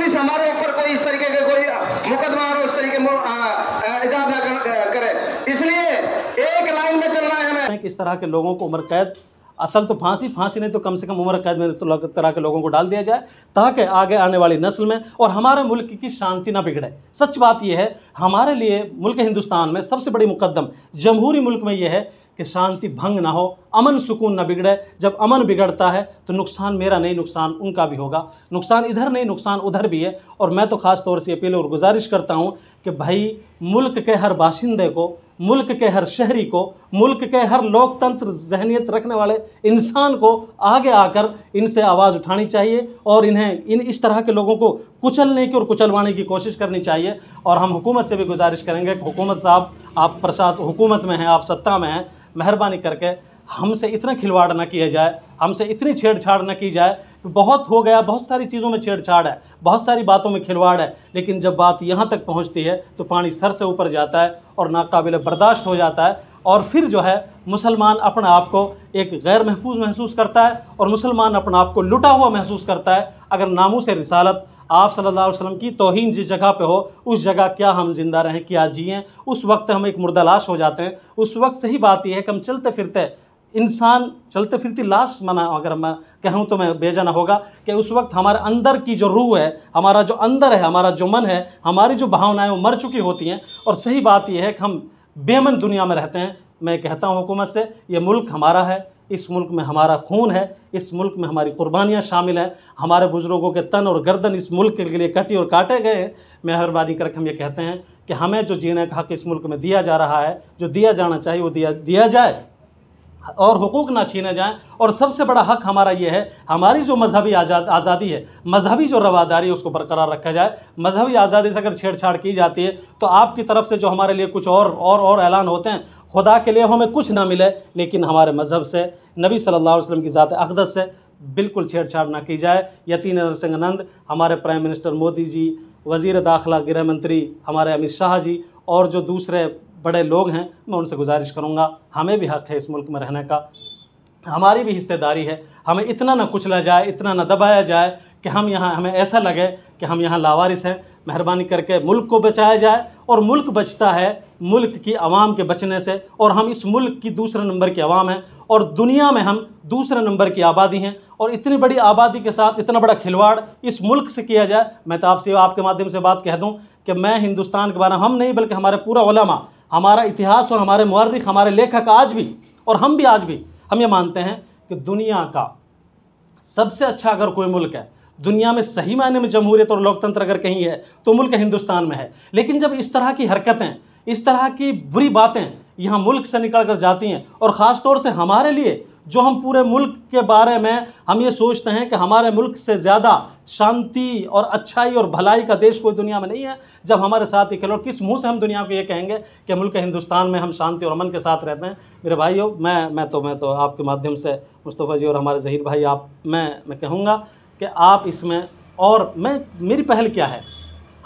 police ہمارے اوپر کوئی اس طریقے کے کوئی مقدمہ اور اس طریقے نہ کرے اس لیے ایک لائن میں چلنا ہے ہمیں کس طرح کے لوگوں کو عمر قید اصل تو پھانسی پھانسی نہیں تو کم سے کم عمر قید میں طرح کے لوگوں کو ڈال دیا جائے تاکہ آگے آنے والی نسل میں اور ہمارے ملک کی شانتی نہ بگڑے سچ بات یہ ہے ہمارے لیے ملک ہندوستان میں سب سے بڑی مقدم جمہوری ملک میں یہ ہے کہ شانتی بھنگ نہ ہو امن سکون نہ بگڑے جب امن بگڑتا ہے تو نقصان میرا نہیں نقصان ان کا بھی ہوگا نقصان ادھر نہیں نقصان ادھر بھی ہے اور میں تو خاص طور سے اپیل اور گزارش کرتا ہوں کہ بھائی ملک کے ہر باشندے کو ملک کے ہر شہری کو ملک کے ہر لوکتنتر ذہنیت رکھنے والے انسان کو آگے آ کر ان سے آواز اٹھانی چاہیے اور انہیں ان اس طرح کے لوگوں کو کچلنے کی اور کچلوانے کی کوشش کرنی چاہیے اور ہم حکومت سے بھی گزارش کریں گے کہ حکومت صاحب آپ پرشاس حکومت میں ہیں آپ ستہ میں ہیں مہربانی کر کے ہم سے اتنا کھلواڑ نہ کیا جائے ہم سے اتنی چھیڑ چھاڑ نہ کی جائے کہ بہت ہو گیا بہت ساری چیزوں میں چھیڑ چھاڑ ہے بہت ساری باتوں میں کھلواڑ ہے لیکن جب بات یہاں تک پہنچتی ہے تو پانی سر سے اوپر جاتا ہے اور ناقابل برداشت ہو جاتا ہے اور پھر جو ہے مسلمان اپنا آپ کو ایک غیر محفوظ محسوس کرتا ہے اور مسلمان اپنا آپ کو لٹا ہوا محسوس کرتا ہے اگر ناموں سے رسالت آپ صلی اللہ علیہ وسلم کی توہین جس جگہ پہ ہو اس جگہ کیا ہم زندہ رہیں کیا جئیں اس وقت ہم ایک مردلاش ہو جاتے ہیں اس وقت صحیح بات یہ ہے کہ ہم چلتے پھرتے انسان چلتے پھرتی لاش منع اگر میں کہوں تو میں بے جانا ہوگا کہ اس وقت ہمارے اندر کی جو روح ہے ہمارا جو اندر ہے ہمارا جو من ہے ہماری جو بھاونائیں وہ مر چکی ہوتی ہیں اور صحیح بات یہ ہے کہ ہم بے من دنیا میں رہتے ہیں میں کہتا ہوں حکومت سے یہ ملک ہمارا ہے اس ملک میں ہمارا خون ہے اس ملک میں ہماری قربانیاں شامل ہیں ہمارے بزرگوں کے تن اور گردن اس ملک کے لیے کٹی اور کاٹے گئے ہیں مہربانی کر کے ہم یہ کہتے ہیں کہ ہمیں جو جینے کا حق اس ملک میں دیا جا رہا ہے جو دیا جانا چاہیے وہ دیا دیا جائے اور حقوق نہ چھینے جائیں اور سب سے بڑا حق ہمارا یہ ہے ہماری جو مذہبی آزاد آزادی ہے مذہبی جو رواداری ہے اس کو برقرار رکھا جائے مذہبی آزادی سے اگر چھیڑ چھاڑ کی جاتی ہے تو آپ کی طرف سے جو ہمارے لیے کچھ اور اور اور اعلان ہوتے ہیں خدا کے لیے ہمیں کچھ نہ ملے لیکن ہمارے مذہب سے نبی صلی اللہ علیہ وسلم کی ذات اقدس سے بالکل چھیڑ چھاڑ نہ کی جائے یتین نرسنگ نند ہمارے پرائم منسٹر مودی جی وزیر داخلہ گرہ منتری ہمارے امت شاہ جی اور جو دوسرے بڑے لوگ ہیں میں ان سے گزارش کروں گا ہمیں بھی حق ہے اس ملک میں رہنے کا ہماری بھی حصے داری ہے ہمیں اتنا نہ کچلا جائے اتنا نہ دبایا جائے کہ ہم یہاں ہمیں ایسا لگے کہ ہم یہاں لاوارس ہیں مہربانی کر کے ملک کو بچایا جائے اور ملک بچتا ہے ملک کی عوام کے بچنے سے اور ہم اس ملک کی دوسرے نمبر کی عوام ہیں اور دنیا میں ہم دوسرے نمبر کی آبادی ہیں اور اتنی بڑی آبادی کے ساتھ اتنا بڑا کھلواڑ اس ملک سے کیا جائے میں تو آپ سے آپ کے مادھیم سے بات کہہ دوں کہ میں ہندوستان کے بارے میں ہم نہیں بلکہ ہمارے پورا علماء ہمارا اتہاس اور ہمارے مورخ ہمارے لیکھک آج بھی اور ہم بھی آج بھی ہم یہ مانتے ہیں کہ دنیا کا سب سے اچھا اگر کوئی ملک ہے دنیا میں صحیح معنی میں جمہوریت اور لوکتنتر اگر کہیں ہے تو ملک ہندوستان میں ہے لیکن جب اس طرح کی حرکتیں اس طرح کی بری باتیں یہاں ملک سے نکل کر جاتی ہیں اور خاص طور سے ہمارے لیے جو ہم پورے ملک کے بارے میں ہم یہ سوچتے ہیں کہ ہمارے ملک سے زیادہ شانتی اور اچھائی اور بھلائی کا دیش کوئی دنیا میں نہیں ہے جب ہمارے ساتھ یہ کھیل اور کس منہ سے ہم دنیا کو یہ کہیں گے کہ ملک ہندوستان میں ہم شانتی اور امن کے ساتھ رہتے ہیں میرے بھائیو میں میں تو میں تو آپ کے مادھیم سے مصطفیٰ جی اور ہمارے ظہیر بھائی آپ میں میں کہوں گا کہ آپ اس میں اور میں میری پہل کیا ہے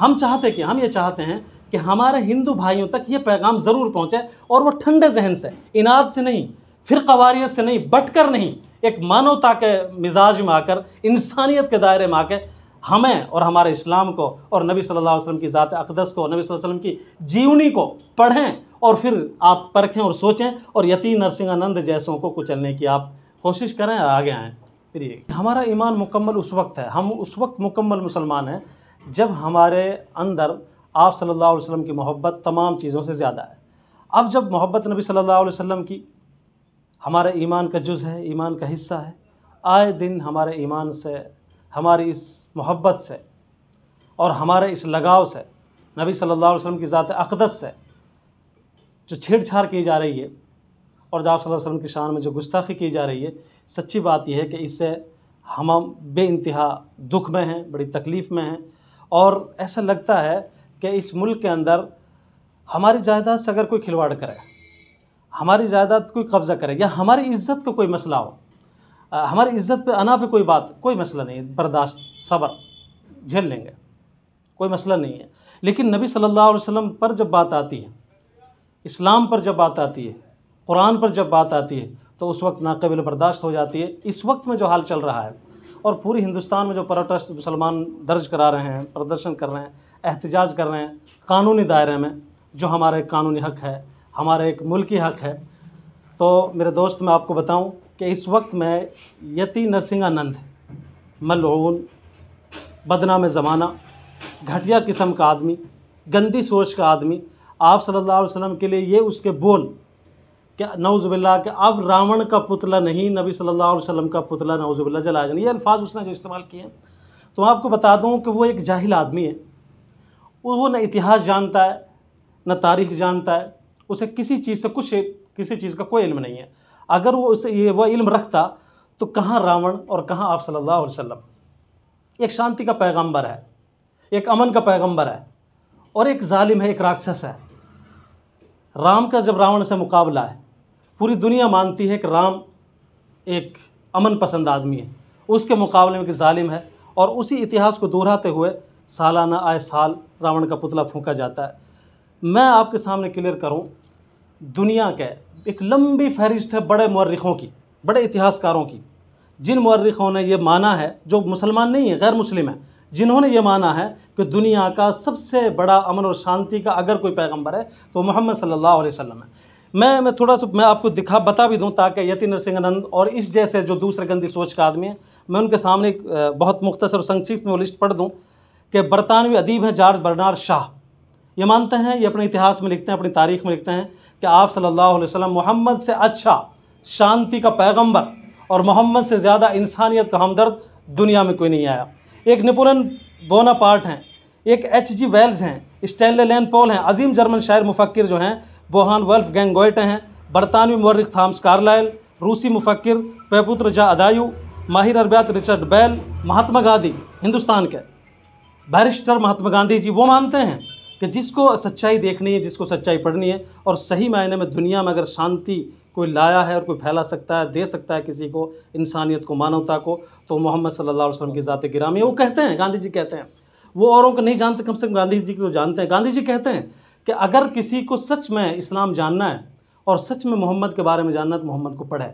ہم چاہتے کہ ہم یہ چاہتے ہیں کہ ہمارے ہندو بھائیوں تک یہ پیغام ضرور پہنچے اور وہ ٹھنڈے ذہن سے اناد سے نہیں فرقہ واریت سے نہیں بٹ کر نہیں ایک مانوتا کے مزاج میں آ کر انسانیت کے دائرے میں آ کے ہمیں اور ہمارے اسلام کو اور نبی صلی اللہ علیہ وسلم کی ذات اقدس کو نبی صلی اللہ علیہ وسلم کی جیونی کو پڑھیں اور پھر آپ پرکھیں اور سوچیں اور یتیم نرسنگھانند جیسوں کو کچلنے کی آپ کوشش کریں اور آگے آئیں پھر یہ ہمارا ایمان مکمل اس وقت ہے ہم اس وقت مکمل مسلمان ہیں جب ہمارے اندر آپ صلی اللہ علیہ وسلم کی محبت تمام چیزوں سے زیادہ ہے اب جب محبت نبی صلی اللہ علیہ وسلم کی ہمارے ایمان کا جز ہے ایمان کا حصہ ہے آئے دن ہمارے ایمان سے ہماری اس محبت سے اور ہمارے اس لگاؤ سے نبی صلی اللہ علیہ وسلم کی ذات اقدس سے جو چھیڑ چھاڑ کی جا رہی ہے اور جو آپ صلی اللہ علیہ وسلم کی شان میں جو گستاخی کی جا رہی ہے سچی بات یہ ہے کہ اس سے ہم بے انتہا دکھ میں ہیں بڑی تکلیف میں ہیں اور ایسا لگتا ہے کہ اس ملک کے اندر ہماری جائیداد سے اگر کوئی کھلواڑ کرے ہماری جائیداد کوئی قبضہ کرے یا ہماری عزت کا کوئی مسئلہ ہو ہماری عزت پہ انا پہ کوئی بات کوئی مسئلہ نہیں برداشت صبر جھیل لیں گے کوئی مسئلہ نہیں ہے لیکن نبی صلی اللہ علیہ وسلم پر جب بات آتی ہے اسلام پر جب بات آتی ہے قرآن پر جب بات آتی ہے تو اس وقت ناقبل برداشت ہو جاتی ہے اس وقت میں جو حال چل رہا ہے اور پوری ہندوستان میں جو پروٹسٹ مسلمان درج کرا رہے ہیں پردرشن کر رہے ہیں احتجاج کر رہے ہیں قانونی دائرے میں جو ہمارے قانونی حق ہے ہمارا ایک ملکی حق ہے تو میرے دوست میں آپ کو بتاؤں کہ اس وقت میں یتی نرسنگھا نند ملعون بدنام زمانہ گھٹیا قسم کا آدمی گندی سوچ کا آدمی آپ صلی اللہ علیہ وسلم کے لیے یہ اس کے بول کہ نعوذ باللہ کہ اب راون کا پتلا نہیں نبی صلی اللہ علیہ وسلم کا پتلا نعوذ باللہ جلا جانا یہ الفاظ اس نے جو استعمال کیے ہیں تو میں آپ کو بتا دوں کہ وہ ایک جاہل آدمی ہے وہ نہ اتہاس جانتا ہے نہ تاریخ جانتا ہے اسے کسی چیز سے کچھ کسی چیز کا کوئی علم نہیں ہے اگر وہ اسے یہ وہ علم رکھتا تو کہاں راون اور کہاں آپ صلی اللہ علیہ وسلم ایک شانتی کا پیغمبر ہے ایک امن کا پیغمبر ہے اور ایک ظالم ہے ایک راکشس ہے رام کا جب راون سے مقابلہ ہے پوری دنیا مانتی ہے کہ رام ایک امن پسند آدمی ہے اس کے مقابلے میں ایک ظالم ہے اور اسی اتہاس کو دہراتے ہوئے سالانہ آئے سال راون کا پتلا پھونکا جاتا ہے میں آپ کے سامنے کلیئر کروں دنیا کے ایک لمبی فہرست ہے بڑے مورخوں کی بڑے کاروں کی جن مورخوں نے یہ مانا ہے جو مسلمان نہیں ہیں غیر مسلم ہیں جنہوں نے یہ مانا ہے کہ دنیا کا سب سے بڑا امن اور شانتی کا اگر کوئی پیغمبر ہے تو محمد صلی اللہ علیہ وسلم ہے میں میں تھوڑا سا میں آپ کو دکھا بتا بھی دوں تاکہ یتی نند اور اس جیسے جو دوسرے گندی سوچ کا آدمی ہیں میں ان کے سامنے بہت مختصر اور سنکشپت میں وہ لسٹ پڑھ دوں کہ برطانوی ادیب ہیں جارج برنار شاہ یہ مانتے ہیں یہ اپنے اتہاس میں لکھتے ہیں اپنی تاریخ میں لکھتے ہیں کہ آپ صلی اللہ علیہ وسلم محمد سے اچھا شانتی کا پیغمبر اور محمد سے زیادہ انسانیت کا ہمدرد دنیا میں کوئی نہیں آیا ایک نپولن بونا پارٹ ہیں ایک ایچ جی ویلز ہیں اسٹینلے لین پول ہیں عظیم جرمن شاعر مفکر جو ہیں بوہان ویلف گینگ ہیں برطانوی مورخ تھامس کارلائل روسی مفکر پیپوتر جا ادایو ماہر اربیات رچرڈ بیل مہاتما گاندھی ہندوستان کے بیرسٹر مہاتما گاندھی جی وہ مانتے ہیں کہ جس کو سچائی دیکھنی ہے جس کو سچائی پڑھنی ہے اور صحیح معنی میں دنیا میں اگر شانتی کوئی لایا ہے اور کوئی پھیلا سکتا ہے دے سکتا ہے کسی کو انسانیت کو مانوتا کو تو محمد صلی اللہ علیہ وسلم کی ذات گرامی ہے وہ کہتے ہیں گاندھی جی کہتے ہیں وہ اوروں کو نہیں جانتے کم سے کم گاندھی جی کو جانتے ہیں گاندھی جی کہتے ہیں کہ اگر کسی کو سچ میں اسلام جاننا ہے اور سچ میں محمد کے بارے میں جاننا ہے تو محمد کو پڑھے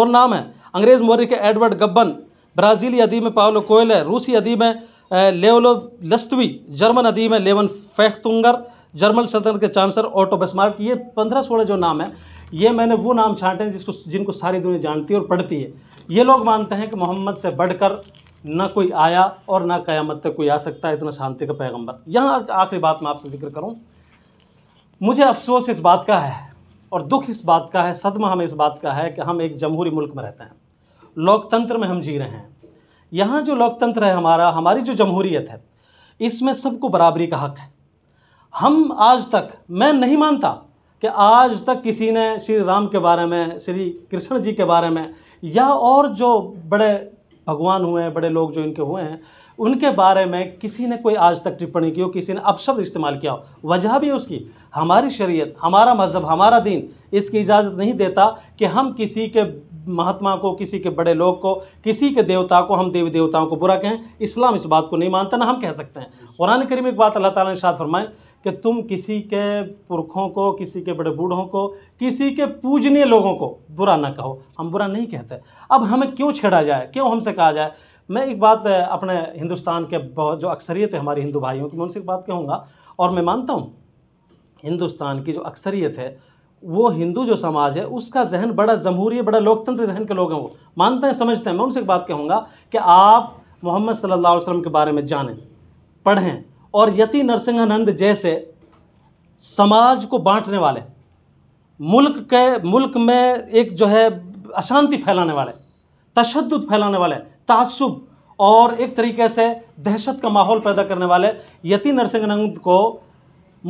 اور نام ہے انگریز مورخ ایڈورڈ گبن برازیلی ادیب میں پاولو کوئل ہے روسی ادیب ہیں لیولو لستوی جرمن ادیم ہے لیون فیختونگر جرمن سلطنت کے چانسلر اوٹو بسمارک یہ پندرہ سولہ جو نام ہے یہ میں نے وہ نام چھانٹے ہیں جس کو جن کو ساری دنیا جانتی ہے اور پڑھتی ہے یہ لوگ مانتے ہیں کہ محمد سے بڑھ کر نہ کوئی آیا اور نہ قیامت تک کوئی آ سکتا ہے اتنا شانتی کا پیغمبر یہاں آخری بات میں آپ سے ذکر کروں مجھے افسوس اس بات کا ہے اور دکھ اس بات کا ہے صدمہ ہمیں اس بات کا ہے کہ ہم ایک جمہوری ملک میں رہتے ہیں تنتر میں ہم جی رہے ہیں یہاں جو لوکتنتر ہے ہمارا ہماری جو جمہوریت ہے اس میں سب کو برابری کا حق ہے ہم آج تک میں نہیں مانتا کہ آج تک کسی نے شری رام کے بارے میں شری کرشن جی کے بارے میں یا اور جو بڑے بھگوان ہوئے ہیں بڑے لوگ جو ان کے ہوئے ہیں ان کے بارے میں کسی نے کوئی آج تک ٹپنی کی ہو کسی نے اب شبد استعمال کیا ہو وجہ بھی اس کی ہماری شریعت ہمارا مذہب ہمارا دین اس کی اجازت نہیں دیتا کہ ہم کسی کے مہاتما کو کسی کے بڑے لوگ کو کسی کے دیوتا کو ہم دیوی دیوتاؤں کو برا کہیں اسلام اس بات کو نہیں مانتا نہ ہم کہہ سکتے ہیں قرآن کریم ایک بات اللہ تعالیٰ نے شاد فرمائے کہ تم کسی کے پرکھوں کو کسی کے بڑے بوڑھوں کو کسی کے پوجنی لوگوں کو برا نہ کہو ہم برا نہیں کہتے اب ہمیں کیوں چھیڑا جائے کیوں ہم سے کہا جائے میں ایک بات اپنے ہندوستان کے بہت جو اکثریت ہے ہماری ہندو بھائیوں کی میں ان سے ایک بات کہوں گا اور میں مانتا ہوں ہندوستان کی جو اکثریت ہے وہ ہندو جو سماج ہے اس کا ذہن بڑا جمہوری بڑا لوکتنتر ذہن کے لوگ ہیں وہ مانتے ہیں سمجھتے ہیں میں ان سے ایک بات کہوں گا کہ آپ محمد صلی اللہ علیہ وسلم کے بارے میں جانیں پڑھیں اور یتی نرسنگانند جیسے سماج کو بانٹنے والے ملک کے ملک میں ایک جو ہے اشانتی پھیلانے والے تشدد پھیلانے والے تعصب اور ایک طریقے سے دہشت کا ماحول پیدا کرنے والے یتی نرسنگانند کو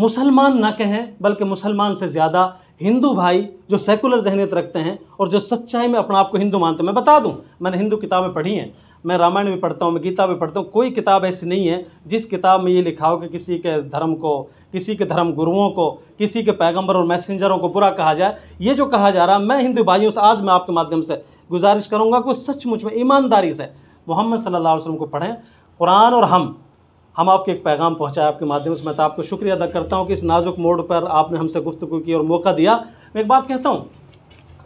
مسلمان نہ کہیں بلکہ مسلمان سے زیادہ ہندو بھائی جو سیکولر ذہنیت رکھتے ہیں اور جو سچائی میں اپنا آپ کو ہندو مانتے ہیں میں بتا دوں میں نے ہندو کتابیں پڑھی ہیں میں رامائن بھی پڑھتا ہوں میں گیتا بھی پڑھتا ہوں کوئی کتاب ایسی نہیں ہے جس کتاب میں یہ لکھا ہو کہ کسی کے دھرم کو کسی کے دھرم گروؤں کو کسی کے پیغمبر اور میسنجروں کو برا کہا جائے یہ جو کہا جا رہا ہے میں ہندو بھائیوں سے آج میں آپ کے مادھیم سے گزارش کروں گا کہ سچ مچ میں ایمانداری سے محمد صلی اللہ علیہ وسلم کو پڑھیں قرآن اور ہم ہم آپ کے ایک پیغام پہنچائے آپ کے مادھیم سے میں تو آپ کو شکریہ ادا کرتا ہوں کہ اس نازک موڈ پر آپ نے ہم سے گفتگو کی اور موقع دیا میں ایک بات کہتا ہوں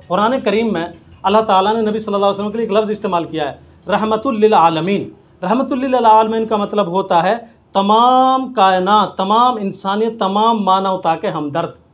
قرآن کریم میں اللہ تعالیٰ نے نبی صلی اللہ علیہ وسلم کے لیے ایک لفظ استعمال کیا ہے رحمت للعالمین رحمت للعالمین کا مطلب ہوتا ہے تمام کائنات تمام انسانیت تمام مانوتا کے ہمدرد